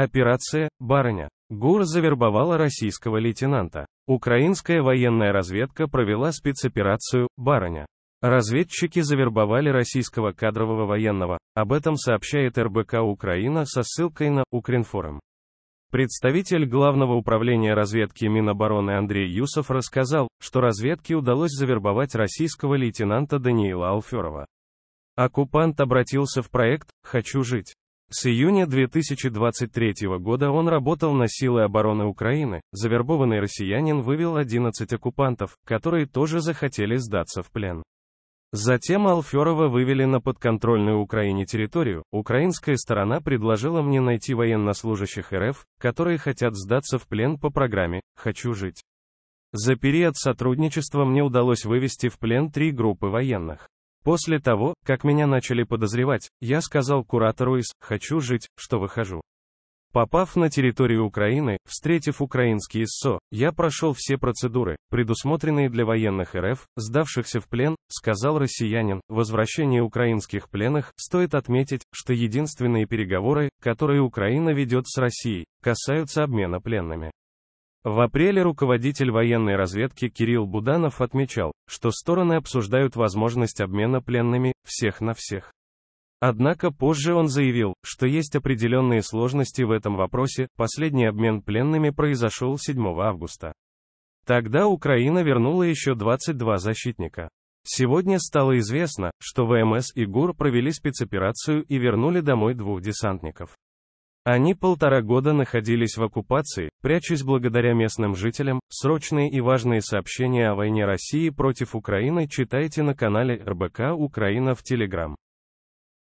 Операция «Барыня». ГУР завербовала российского лейтенанта. Украинская военная разведка провела спецоперацию «Барыня». Разведчики завербовали российского кадрового военного, об этом сообщает РБК Украина со ссылкой на Укринформ. Представитель Главного управления разведки Минобороны Андрей Юсов рассказал, что разведке удалось завербовать российского лейтенанта Даниила Алферова. Оккупант обратился в проект «Хочу жить». С июня 2023 года он работал на силы обороны Украины. Завербованный россиянин вывел 11 оккупантов, которые тоже захотели сдаться в плен. Затем Алферова вывели на подконтрольную Украине территорию. Украинская сторона предложила мне найти военнослужащих РФ, которые хотят сдаться в плен по программе «Хочу жить». За период сотрудничества мне удалось вывести в плен три группы военных. После того, как меня начали подозревать, я сказал куратору из «хочу жить», что выхожу. Попав на территорию Украины, встретив украинские СО, я прошел все процедуры, предусмотренные для военных РФ, сдавшихся в плен, сказал россиянин. Возвращение украинских пленных, стоит отметить, что единственные переговоры, которые Украина ведет с Россией, касаются обмена пленными. В апреле руководитель военной разведки Кирилл Буданов отмечал, что стороны обсуждают возможность обмена пленными всех на всех. Однако позже он заявил, что есть определенные сложности в этом вопросе, последний обмен пленными произошел 7 августа. Тогда Украина вернула еще 22 защитника. Сегодня стало известно, что ВМС и ГУР провели спецоперацию и вернули домой двух десантников. Они полтора года находились в оккупации, прячась благодаря местным жителям. Срочные и важные сообщения о войне России против Украины читайте на канале РБК Украина в Телеграм.